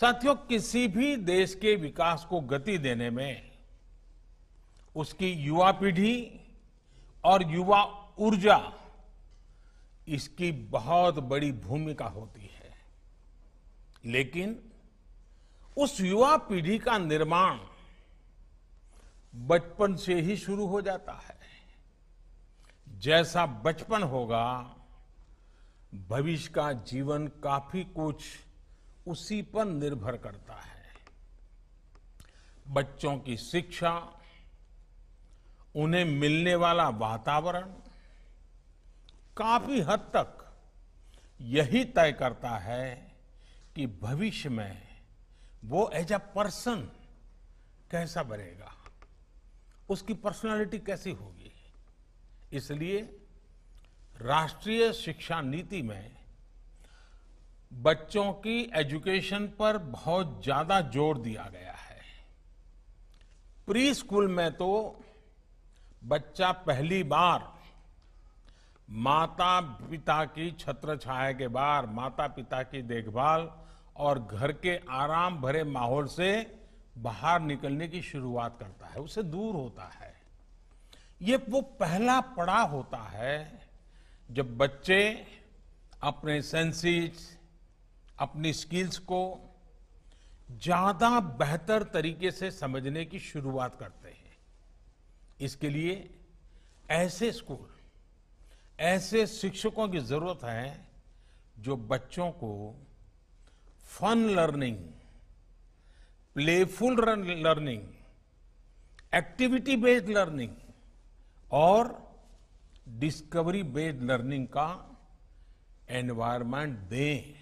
साथियों किसी भी देश के विकास को गति देने में उसकी युवा पीढ़ी और युवा ऊर्जा इसकी बहुत बड़ी भूमिका होती है लेकिन उस युवा पीढ़ी का निर्माण बचपन से ही शुरू हो जाता है जैसा बचपन होगा भविष्य का जीवन काफी कुछ उसी पर निर्भर करता है बच्चों की शिक्षा उन्हें मिलने वाला वातावरण काफी हद तक यही तय करता है कि भविष्य में वो एज अ पर्सन कैसा बनेगा उसकी पर्सनालिटी कैसी होगी इसलिए राष्ट्रीय शिक्षा नीति में बच्चों की एजुकेशन पर बहुत ज्यादा जोर दिया गया है प्री स्कूल में तो बच्चा पहली बार माता पिता की छत्र छाया के बाहर माता पिता की देखभाल और घर के आराम भरे माहौल से बाहर निकलने की शुरुआत करता है उसे दूर होता है ये वो पहला पड़ा होता है जब बच्चे अपने सेंसेस अपनी स्किल्स को ज्यादा बेहतर तरीके से समझने की शुरुआत करते हैं इसके लिए ऐसे स्कूल ऐसे शिक्षकों की जरूरत है जो बच्चों को fun learning playful learning activity based learning और डिस्कवरी बेस्ड लर्निंग का एनवायरमेंट दें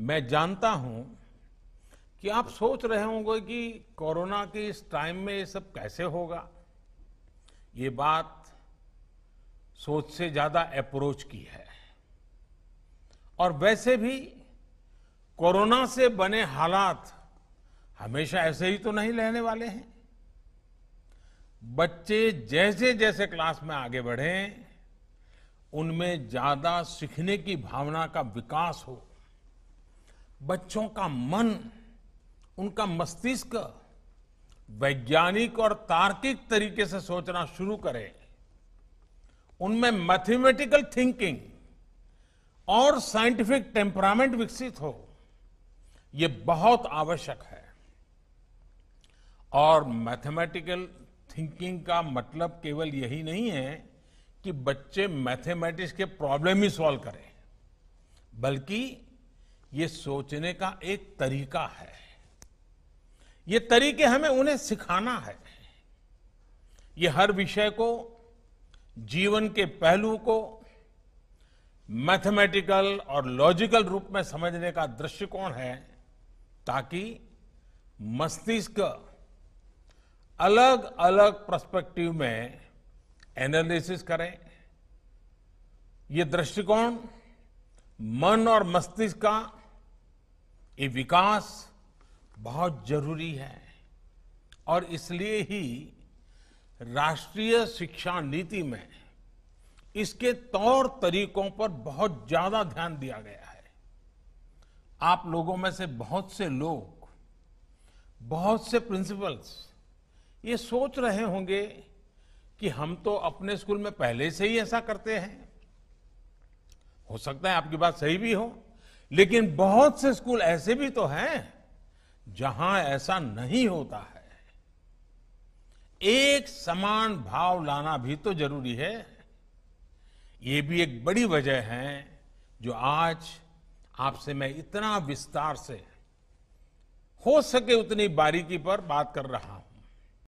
मैं जानता हूं कि आप सोच रहे होंगे कि कोरोना के इस टाइम में ये सब कैसे होगा ये बात सोच से ज्यादा अप्रोच की है और वैसे भी कोरोना से बने हालात हमेशा ऐसे ही तो नहीं रहने वाले हैं बच्चे जैसे जैसे क्लास में आगे बढ़ें उनमें ज्यादा सीखने की भावना का विकास हो बच्चों का मन उनका मस्तिष्क वैज्ञानिक और तार्किक तरीके से सोचना शुरू करें उनमें मैथमेटिकल थिंकिंग और साइंटिफिक टेम्परामेंट विकसित हो ये बहुत आवश्यक है और मैथमेटिकल थिंकिंग का मतलब केवल यही नहीं है कि बच्चे मैथमेटिक्स के प्रॉब्लम ही सॉल्व करें बल्कि ये सोचने का एक तरीका है ये तरीके हमें उन्हें सिखाना है ये हर विषय को जीवन के पहलू को मैथमेटिकल और लॉजिकल रूप में समझने का दृष्टिकोण है ताकि मस्तिष्क अलग अलग पर्सपेक्टिव में एनालिसिस करें ये दृष्टिकोण मन और मस्तिष्क का ये विकास बहुत जरूरी है और इसलिए ही राष्ट्रीय शिक्षा नीति में इसके तौर तरीकों पर बहुत ज्यादा ध्यान दिया गया है आप लोगों में से बहुत से लोग बहुत से प्रिंसिपल्स ये सोच रहे होंगे कि हम तो अपने स्कूल में पहले से ही ऐसा करते हैं हो सकता है आपकी बात सही भी हो लेकिन बहुत से स्कूल ऐसे भी तो हैं जहां ऐसा नहीं होता है एक समान भाव लाना भी तो जरूरी है ये भी एक बड़ी वजह है जो आज आपसे मैं इतना विस्तार से हो सके उतनी बारीकी पर बात कर रहा हूं